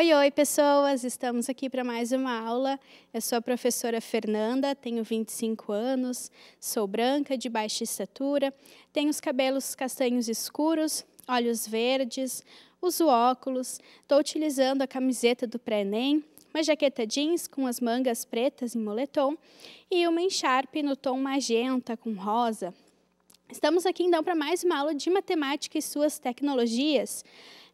Oi, oi, pessoas! Estamos aqui para mais uma aula. Eu sou a professora Fernanda, tenho 25 anos, sou branca, de baixa estatura, tenho os cabelos castanhos escuros, olhos verdes, uso óculos, estou utilizando a camiseta do pré-ENEM, uma jaqueta jeans com as mangas pretas em moletom e uma encharpe no tom magenta com rosa. Estamos aqui então para mais uma aula de matemática e suas tecnologias.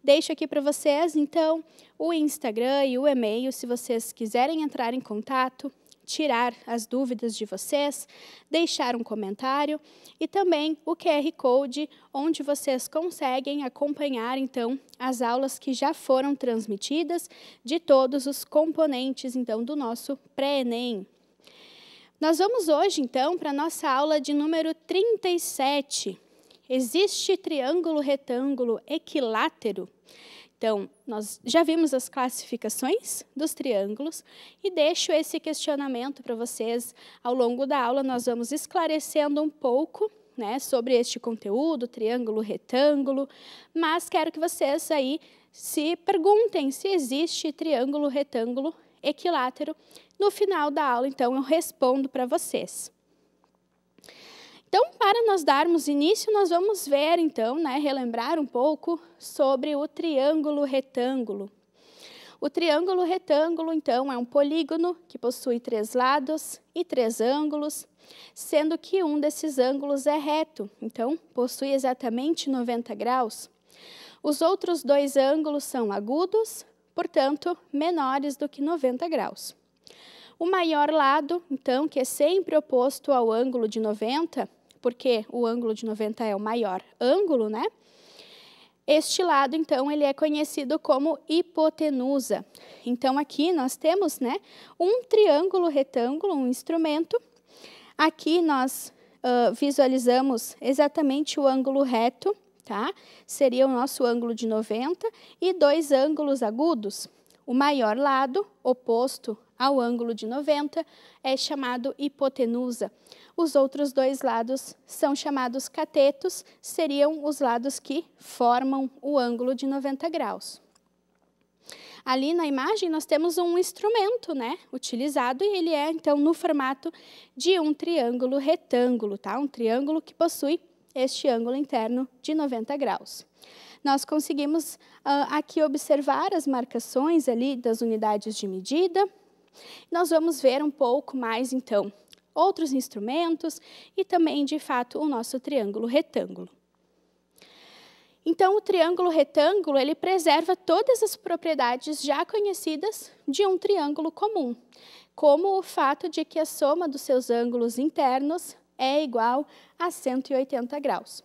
Deixo aqui para vocês, então, o Instagram e o e-mail, se vocês quiserem entrar em contato, tirar as dúvidas de vocês, deixar um comentário e também o QR Code, onde vocês conseguem acompanhar então as aulas que já foram transmitidas de todos os componentes então do nosso pré-ENEM. Nós vamos hoje então para a nossa aula de número 37, Existe triângulo, retângulo, equilátero? Então, nós já vimos as classificações dos triângulos e deixo esse questionamento para vocês ao longo da aula. Nós vamos esclarecendo um pouco né, sobre este conteúdo, triângulo, retângulo, mas quero que vocês aí se perguntem se existe triângulo, retângulo, equilátero. No final da aula, então, eu respondo para vocês. Então, para nós darmos início, nós vamos ver, então, né, relembrar um pouco sobre o triângulo retângulo. O triângulo retângulo, então, é um polígono que possui três lados e três ângulos, sendo que um desses ângulos é reto, então, possui exatamente 90 graus. Os outros dois ângulos são agudos, portanto, menores do que 90 graus. O maior lado, então, que é sempre oposto ao ângulo de 90, porque o ângulo de 90 é o maior ângulo, né? Este lado, então, ele é conhecido como hipotenusa. Então, aqui nós temos né, um triângulo retângulo, um instrumento. Aqui nós uh, visualizamos exatamente o ângulo reto, tá? Seria o nosso ângulo de 90 e dois ângulos agudos. O maior lado, oposto ao ângulo de 90 é chamado hipotenusa. Os outros dois lados são chamados catetos, seriam os lados que formam o ângulo de 90 graus. Ali na imagem nós temos um instrumento, né, utilizado e ele é então no formato de um triângulo retângulo, tá? Um triângulo que possui este ângulo interno de 90 graus. Nós conseguimos uh, aqui observar as marcações ali das unidades de medida, nós vamos ver um pouco mais, então, outros instrumentos e também, de fato, o nosso triângulo retângulo. Então, o triângulo retângulo ele preserva todas as propriedades já conhecidas de um triângulo comum, como o fato de que a soma dos seus ângulos internos é igual a 180 graus.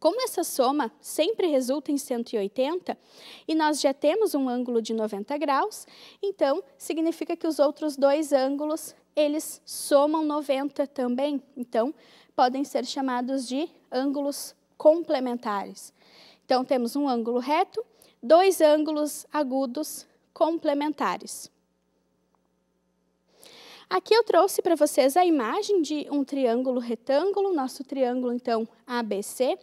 Como essa soma sempre resulta em 180 e nós já temos um ângulo de 90 graus, então significa que os outros dois ângulos eles somam 90 também, então podem ser chamados de ângulos complementares. Então temos um ângulo reto, dois ângulos agudos complementares. Aqui eu trouxe para vocês a imagem de um triângulo retângulo, nosso triângulo, então, ABC.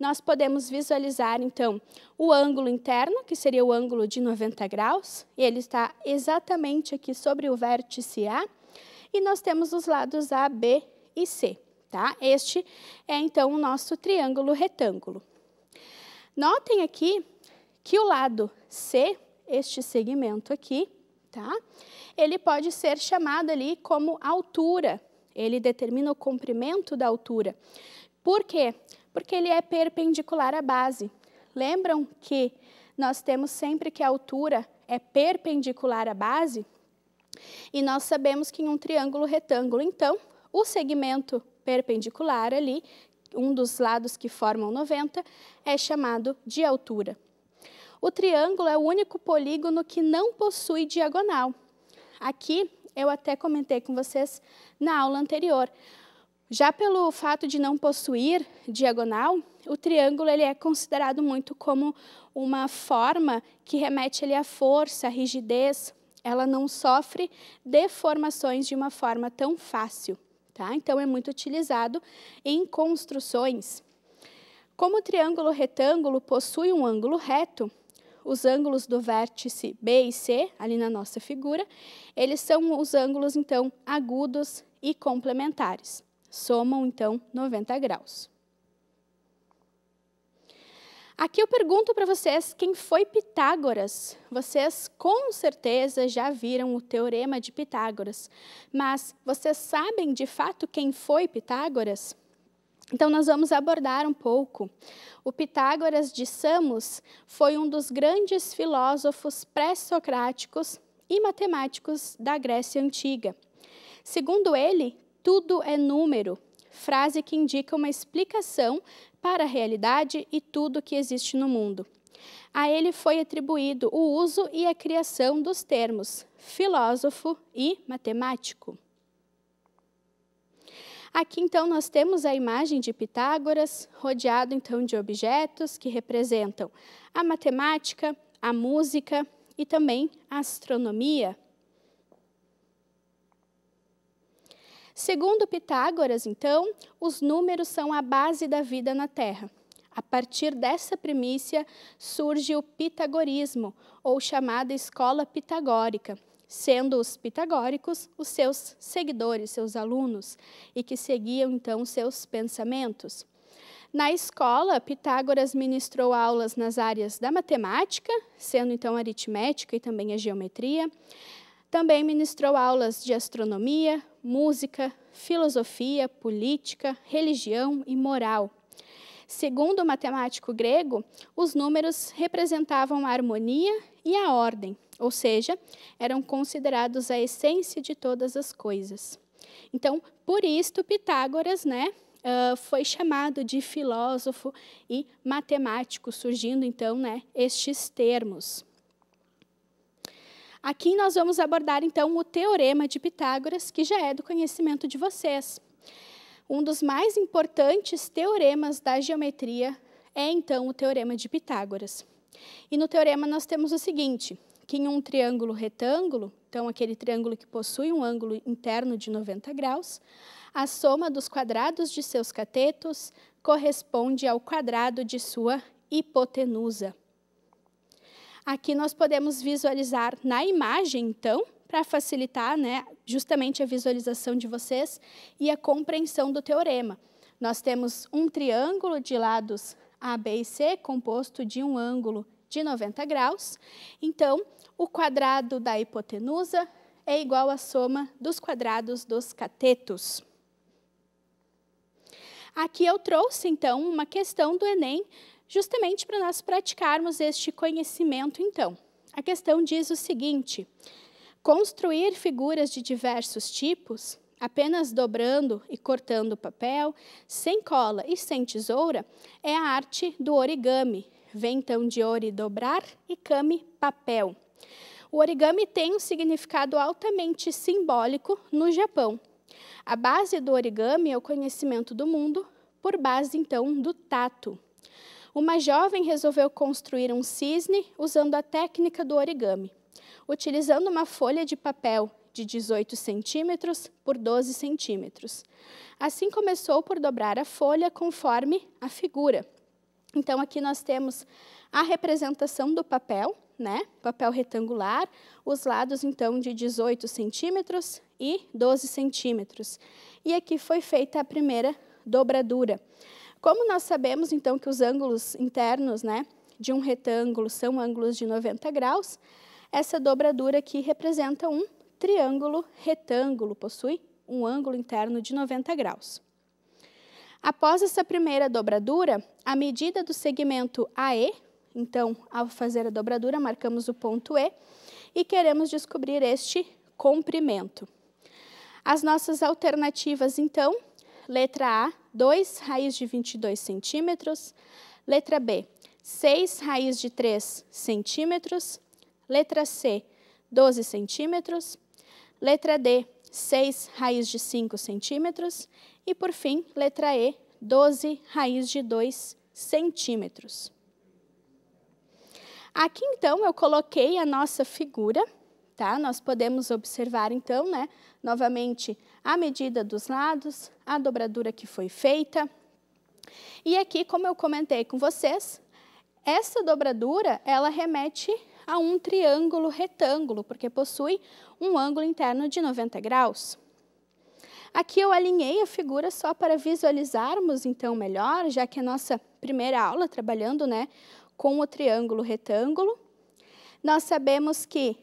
Nós podemos visualizar, então, o ângulo interno, que seria o ângulo de 90 graus, e ele está exatamente aqui sobre o vértice A, e nós temos os lados A, B e C, tá? Este é, então, o nosso triângulo retângulo. Notem aqui que o lado C, este segmento aqui, tá? Ele pode ser chamado ali como altura, ele determina o comprimento da altura. Por quê? Porque ele é perpendicular à base. Lembram que nós temos sempre que a altura é perpendicular à base? E nós sabemos que em um triângulo retângulo, então, o segmento perpendicular ali, um dos lados que formam 90, é chamado de altura. O triângulo é o único polígono que não possui diagonal. Aqui, eu até comentei com vocês na aula anterior. Já pelo fato de não possuir diagonal, o triângulo ele é considerado muito como uma forma que remete ele à força, à rigidez. Ela não sofre deformações de uma forma tão fácil. Tá? Então, é muito utilizado em construções. Como o triângulo retângulo possui um ângulo reto, os ângulos do vértice B e C, ali na nossa figura, eles são os ângulos, então, agudos e complementares. Somam, então, 90 graus. Aqui eu pergunto para vocês quem foi Pitágoras. Vocês com certeza já viram o teorema de Pitágoras, mas vocês sabem de fato quem foi Pitágoras? Então, nós vamos abordar um pouco. O Pitágoras de Samos foi um dos grandes filósofos pré-socráticos e matemáticos da Grécia Antiga. Segundo ele, tudo é número, frase que indica uma explicação para a realidade e tudo que existe no mundo. A ele foi atribuído o uso e a criação dos termos filósofo e matemático. Aqui, então, nós temos a imagem de Pitágoras, rodeado, então, de objetos que representam a matemática, a música e também a astronomia. Segundo Pitágoras, então, os números são a base da vida na Terra. A partir dessa primícia surge o pitagorismo, ou chamada escola pitagórica, sendo os pitagóricos os seus seguidores, seus alunos, e que seguiam então seus pensamentos. Na escola, Pitágoras ministrou aulas nas áreas da matemática, sendo então a aritmética e também a geometria. Também ministrou aulas de astronomia, música, filosofia, política, religião e moral. Segundo o matemático grego, os números representavam a harmonia e a ordem, ou seja, eram considerados a essência de todas as coisas. Então, por isto, Pitágoras né, foi chamado de filósofo e matemático, surgindo então né, estes termos. Aqui nós vamos abordar então o teorema de Pitágoras, que já é do conhecimento de vocês. Um dos mais importantes teoremas da geometria é então o teorema de Pitágoras. E no teorema nós temos o seguinte: que em um triângulo retângulo, então aquele triângulo que possui um ângulo interno de 90 graus, a soma dos quadrados de seus catetos corresponde ao quadrado de sua hipotenusa. Aqui nós podemos visualizar na imagem, então, para facilitar né, justamente a visualização de vocês e a compreensão do teorema. Nós temos um triângulo de lados A, B e C, composto de um ângulo de 90 graus. Então, o quadrado da hipotenusa é igual à soma dos quadrados dos catetos. Aqui eu trouxe, então, uma questão do Enem, justamente para nós praticarmos este conhecimento, então. A questão diz o seguinte, construir figuras de diversos tipos, apenas dobrando e cortando papel, sem cola e sem tesoura, é a arte do origami. Vem, então, de ori dobrar e kami papel. O origami tem um significado altamente simbólico no Japão. A base do origami é o conhecimento do mundo, por base então do tato. Uma jovem resolveu construir um cisne usando a técnica do origami, utilizando uma folha de papel de 18 centímetros por 12 centímetros. Assim começou por dobrar a folha conforme a figura. Então, aqui nós temos a representação do papel, né? Papel retangular, os lados, então, de 18 centímetros e 12 centímetros. E aqui foi feita a primeira dobradura. Como nós sabemos, então, que os ângulos internos, né, de um retângulo são ângulos de 90 graus, essa dobradura aqui representa um triângulo retângulo, possui um ângulo interno de 90 graus. Após essa primeira dobradura, a medida do segmento AE, então, ao fazer a dobradura, marcamos o ponto E e queremos descobrir este comprimento. As nossas alternativas, então, letra A, 2 raiz de 22 centímetros, letra B, 6 raiz de 3 centímetros, letra C, 12 centímetros, letra D, 6 raiz de 5 centímetros. E, por fim, letra E, 12 raiz de 2 centímetros. Aqui, então, eu coloquei a nossa figura, tá? Nós podemos observar, então, né, novamente, a medida dos lados, a dobradura que foi feita. E aqui, como eu comentei com vocês, essa dobradura, ela remete a um triângulo retângulo, porque possui um ângulo interno de 90 graus. Aqui eu alinhei a figura só para visualizarmos então melhor, já que é a nossa primeira aula trabalhando né, com o triângulo retângulo. Nós sabemos que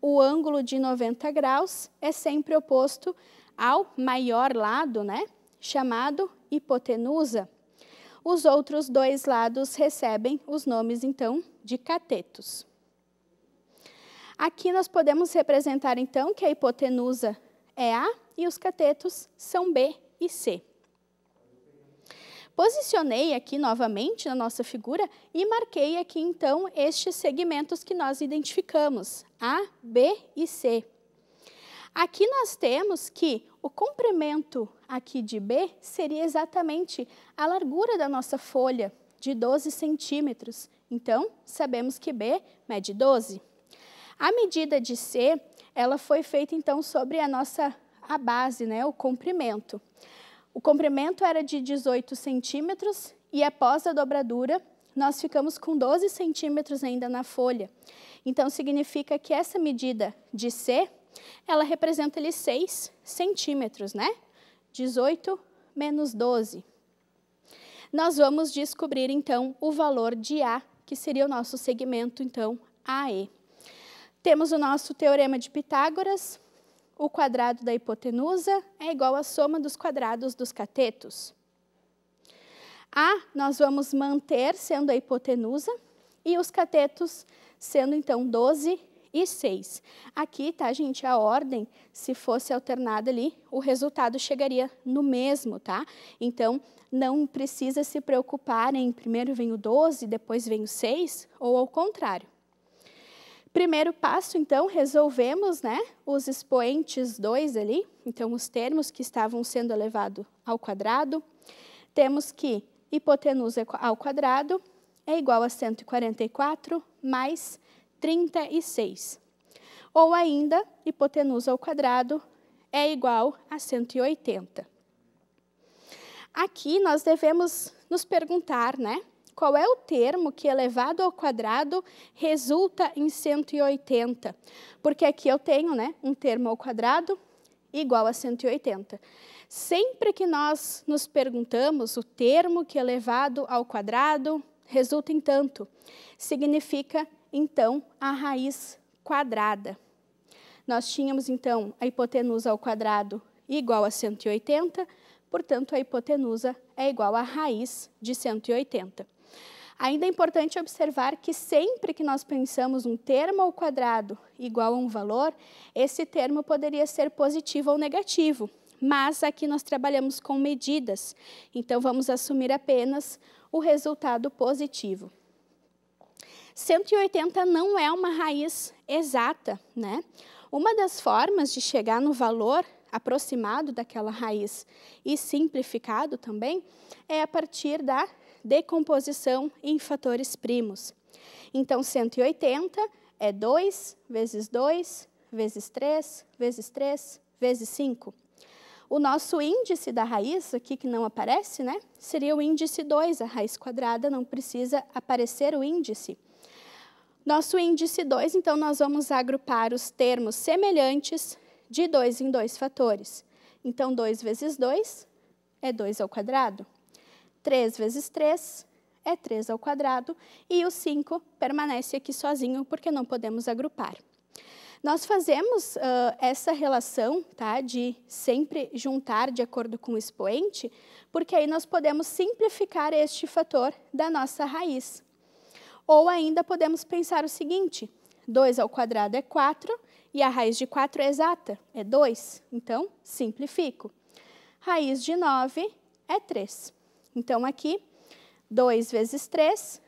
o ângulo de 90 graus é sempre oposto ao maior lado, né, chamado hipotenusa. Os outros dois lados recebem os nomes, então, de catetos. Aqui nós podemos representar, então, que a hipotenusa é A e os catetos são B e C. Posicionei aqui novamente na nossa figura e marquei aqui, então, estes segmentos que nós identificamos, A, B e C. Aqui nós temos que o comprimento aqui de B seria exatamente a largura da nossa folha, de 12 centímetros. Então, sabemos que B mede 12. A medida de C, ela foi feita então sobre a nossa a base, né, o comprimento. O comprimento era de 18 centímetros e após a dobradura nós ficamos com 12 centímetros ainda na folha. Então significa que essa medida de C, ela representa ali 6 centímetros, né? 18 menos 12. Nós vamos descobrir então o valor de A, que seria o nosso segmento então AE. Temos o nosso teorema de Pitágoras. O quadrado da hipotenusa é igual à soma dos quadrados dos catetos. A nós vamos manter sendo a hipotenusa e os catetos sendo então 12 e 6. Aqui, tá, gente, a ordem, se fosse alternada ali, o resultado chegaria no mesmo, tá? Então, não precisa se preocupar em primeiro vem o 12, depois vem o 6, ou ao contrário. Primeiro passo, então, resolvemos né, os expoentes 2 ali, então os termos que estavam sendo elevados ao quadrado. Temos que hipotenusa ao quadrado é igual a 144 mais 36. Ou ainda, hipotenusa ao quadrado é igual a 180. Aqui nós devemos nos perguntar, né, qual é o termo que elevado ao quadrado resulta em 180. Porque aqui eu tenho né, um termo ao quadrado igual a 180. Sempre que nós nos perguntamos o termo que elevado ao quadrado resulta em tanto, significa, então, a raiz quadrada. Nós tínhamos, então, a hipotenusa ao quadrado igual a 180, portanto, a hipotenusa é igual à raiz de 180. Ainda é importante observar que sempre que nós pensamos um termo ao quadrado igual a um valor, esse termo poderia ser positivo ou negativo, mas aqui nós trabalhamos com medidas, então vamos assumir apenas o resultado positivo. 180 não é uma raiz exata, né? Uma das formas de chegar no valor aproximado daquela raiz e simplificado também é a partir da decomposição em fatores primos. Então, 180 é 2 vezes 2, vezes 3, vezes 3, vezes 5. O nosso índice da raiz, aqui que não aparece, né, seria o índice 2, a raiz quadrada, não precisa aparecer o índice. Nosso índice 2, então, nós vamos agrupar os termos semelhantes de 2 em 2 fatores. Então, 2 vezes 2 é 2 ao quadrado. 3 vezes 3 é 3 ao quadrado, e o 5 permanece aqui sozinho, porque não podemos agrupar. Nós fazemos uh, essa relação tá, de sempre juntar de acordo com o expoente, porque aí nós podemos simplificar este fator da nossa raiz. Ou ainda podemos pensar o seguinte, 2 ao quadrado é 4 e a raiz de 4 é exata, é 2, então simplifico. Raiz de 9 é 3. Então, aqui, 2 vezes 3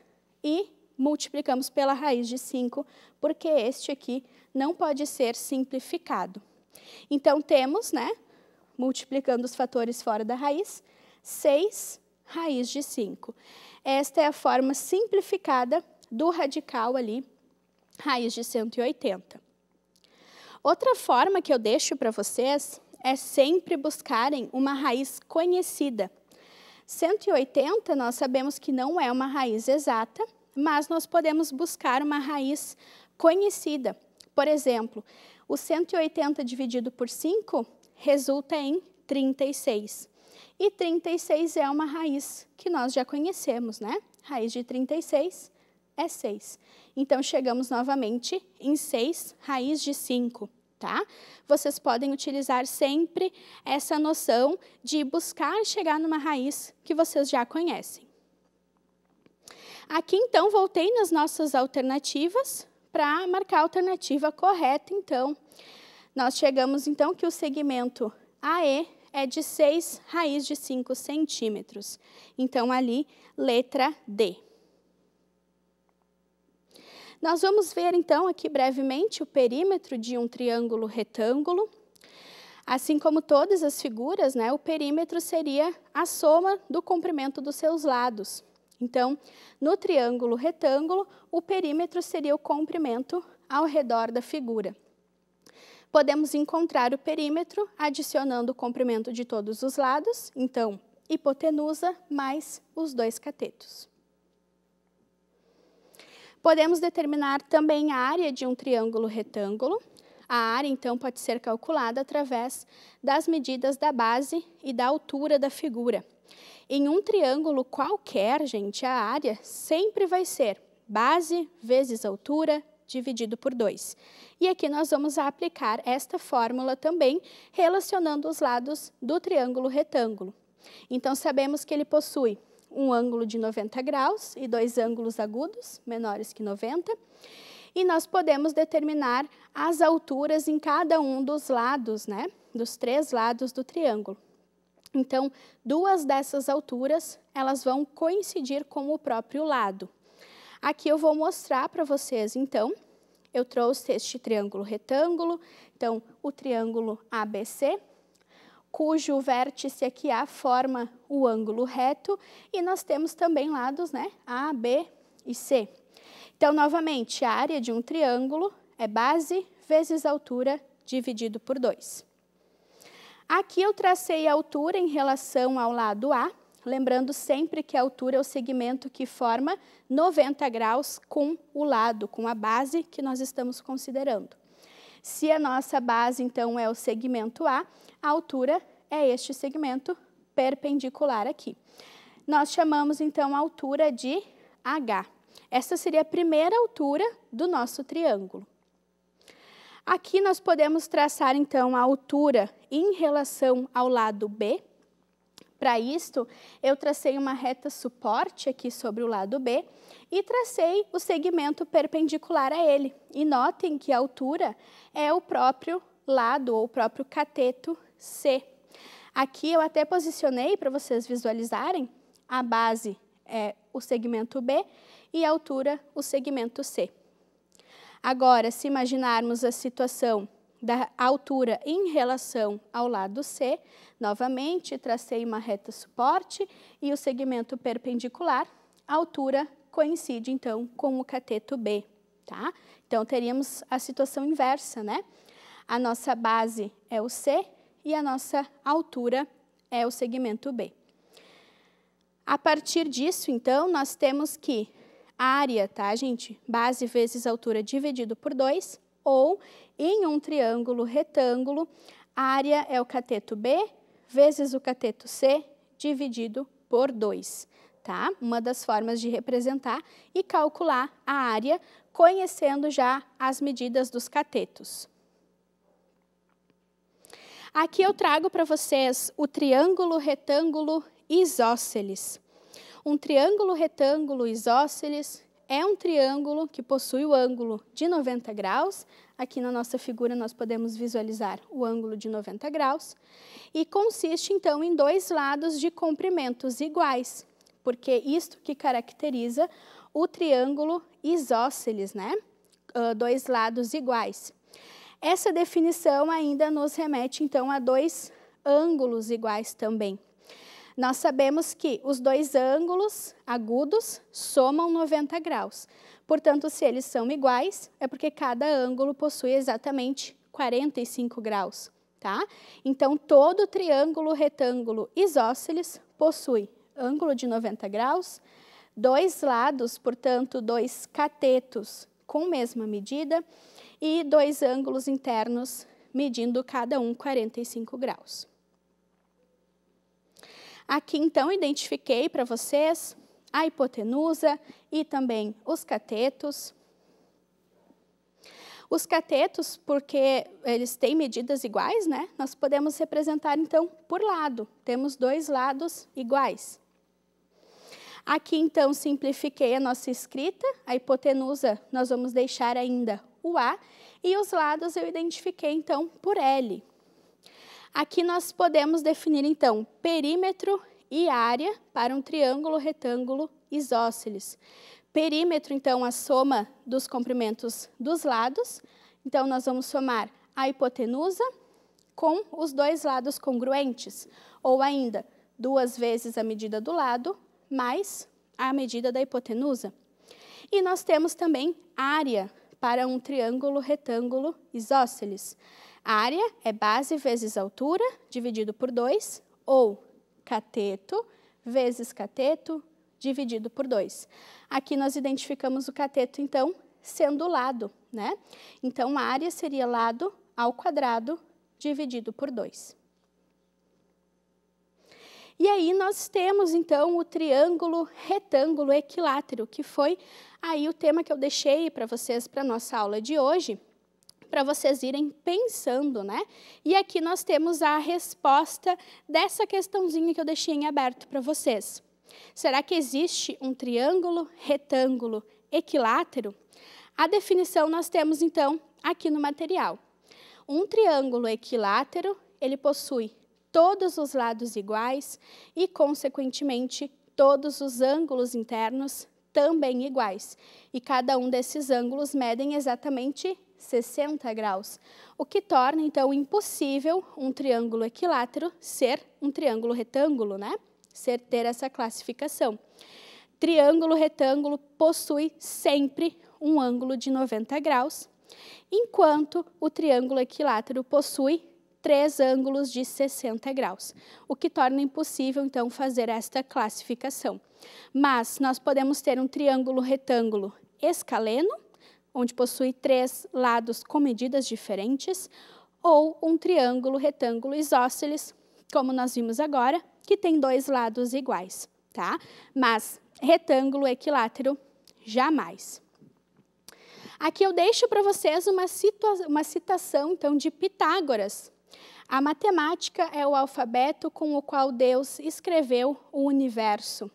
e multiplicamos pela raiz de 5, porque este aqui não pode ser simplificado. Então, temos, né, multiplicando os fatores fora da raiz, 6 raiz de 5. Esta é a forma simplificada do radical ali, raiz de 180. Outra forma que eu deixo para vocês é sempre buscarem uma raiz conhecida, 180 nós sabemos que não é uma raiz exata, mas nós podemos buscar uma raiz conhecida. Por exemplo, o 180 dividido por 5 resulta em 36. E 36 é uma raiz que nós já conhecemos, né? Raiz de 36 é 6. Então, chegamos novamente em 6, raiz de 5 tá? Vocês podem utilizar sempre essa noção de buscar chegar numa raiz que vocês já conhecem. Aqui, então, voltei nas nossas alternativas para marcar a alternativa correta, então. Nós chegamos, então, que o segmento AE é de 6 raiz de 5 centímetros. Então, ali, letra D. Nós vamos ver então aqui brevemente o perímetro de um triângulo retângulo. Assim como todas as figuras, né, o perímetro seria a soma do comprimento dos seus lados. Então, no triângulo retângulo, o perímetro seria o comprimento ao redor da figura. Podemos encontrar o perímetro adicionando o comprimento de todos os lados, então, hipotenusa mais os dois catetos. Podemos determinar também a área de um triângulo retângulo. A área, então, pode ser calculada através das medidas da base e da altura da figura. Em um triângulo qualquer, gente, a área sempre vai ser base vezes altura dividido por 2. E aqui nós vamos aplicar esta fórmula também relacionando os lados do triângulo retângulo. Então, sabemos que ele possui um ângulo de 90 graus e dois ângulos agudos, menores que 90. E nós podemos determinar as alturas em cada um dos lados, né? Dos três lados do triângulo. Então, duas dessas alturas, elas vão coincidir com o próprio lado. Aqui eu vou mostrar para vocês, então, eu trouxe este triângulo retângulo, então, o triângulo ABC, cujo vértice aqui A forma o ângulo reto, e nós temos também lados né, A, B e C. Então, novamente, a área de um triângulo é base vezes altura dividido por 2. Aqui eu tracei a altura em relação ao lado A, lembrando sempre que a altura é o segmento que forma 90 graus com o lado, com a base que nós estamos considerando. Se a nossa base, então, é o segmento A, a altura é este segmento perpendicular aqui. Nós chamamos, então, a altura de H. Essa seria a primeira altura do nosso triângulo. Aqui nós podemos traçar, então, a altura em relação ao lado B, para isto, eu tracei uma reta suporte aqui sobre o lado B e tracei o segmento perpendicular a ele. E notem que a altura é o próprio lado ou o próprio cateto C. Aqui eu até posicionei para vocês visualizarem a base é o segmento B e a altura o segmento C. Agora, se imaginarmos a situação da altura em relação ao lado C. Novamente, tracei uma reta suporte e o segmento perpendicular. A altura coincide, então, com o cateto B, tá? Então, teríamos a situação inversa, né? A nossa base é o C e a nossa altura é o segmento B. A partir disso, então, nós temos que área, tá, gente? Base vezes altura dividido por 2 ou em um triângulo retângulo, a área é o cateto B vezes o cateto C dividido por 2, tá? Uma das formas de representar e calcular a área, conhecendo já as medidas dos catetos. Aqui eu trago para vocês o triângulo retângulo isósceles. Um triângulo retângulo isósceles é um triângulo que possui o ângulo de 90 graus. Aqui na nossa figura nós podemos visualizar o ângulo de 90 graus. E consiste, então, em dois lados de comprimentos iguais, porque isto que caracteriza o triângulo isósceles, né? Uh, dois lados iguais. Essa definição ainda nos remete, então, a dois ângulos iguais também. Nós sabemos que os dois ângulos agudos somam 90 graus. Portanto, se eles são iguais, é porque cada ângulo possui exatamente 45 graus. Tá? Então, todo triângulo retângulo isósceles possui ângulo de 90 graus, dois lados, portanto, dois catetos com mesma medida e dois ângulos internos medindo cada um 45 graus. Aqui então identifiquei para vocês a hipotenusa e também os catetos. Os catetos, porque eles têm medidas iguais, né? Nós podemos representar então por lado. Temos dois lados iguais. Aqui então simplifiquei a nossa escrita, a hipotenusa nós vamos deixar ainda o A e os lados eu identifiquei então por L. Aqui nós podemos definir, então, perímetro e área para um triângulo, retângulo, isósceles. Perímetro, então, a soma dos comprimentos dos lados. Então, nós vamos somar a hipotenusa com os dois lados congruentes, ou ainda, duas vezes a medida do lado, mais a medida da hipotenusa. E nós temos também área para um triângulo, retângulo, isósceles. Área é base vezes altura, dividido por 2, ou cateto vezes cateto, dividido por 2. Aqui nós identificamos o cateto, então, sendo lado, né? Então, a área seria lado ao quadrado, dividido por 2. E aí nós temos então o triângulo retângulo equilátero, que foi aí o tema que eu deixei para vocês para nossa aula de hoje, para vocês irem pensando, né? E aqui nós temos a resposta dessa questãozinha que eu deixei em aberto para vocês. Será que existe um triângulo, retângulo, equilátero? A definição nós temos então aqui no material. Um triângulo equilátero, ele possui todos os lados iguais e, consequentemente, todos os ângulos internos também iguais. E cada um desses ângulos medem exatamente 60 graus, o que torna então impossível um triângulo equilátero ser um triângulo retângulo, né? Ser ter essa classificação. Triângulo retângulo possui sempre um ângulo de 90 graus, enquanto o triângulo equilátero possui três ângulos de 60 graus, o que torna impossível, então, fazer esta classificação. Mas nós podemos ter um triângulo retângulo escaleno, onde possui três lados com medidas diferentes, ou um triângulo, retângulo, isósceles, como nós vimos agora, que tem dois lados iguais, tá? Mas retângulo, equilátero, jamais. Aqui eu deixo para vocês uma, uma citação, então, de Pitágoras. A matemática é o alfabeto com o qual Deus escreveu o universo.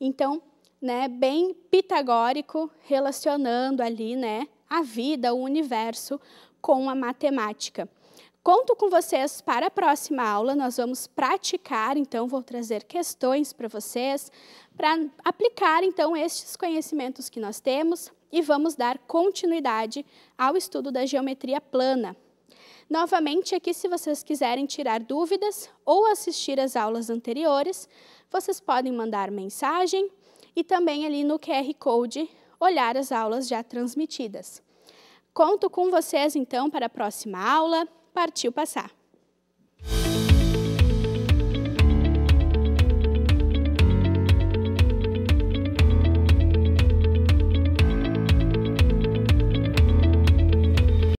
Então, né, bem pitagórico, relacionando ali né, a vida, o universo com a matemática. Conto com vocês para a próxima aula, nós vamos praticar, então vou trazer questões para vocês para aplicar então estes conhecimentos que nós temos e vamos dar continuidade ao estudo da geometria plana. Novamente aqui, se vocês quiserem tirar dúvidas ou assistir às aulas anteriores, vocês podem mandar mensagem e também ali no QR Code olhar as aulas já transmitidas. Conto com vocês então para a próxima aula. Partiu passar!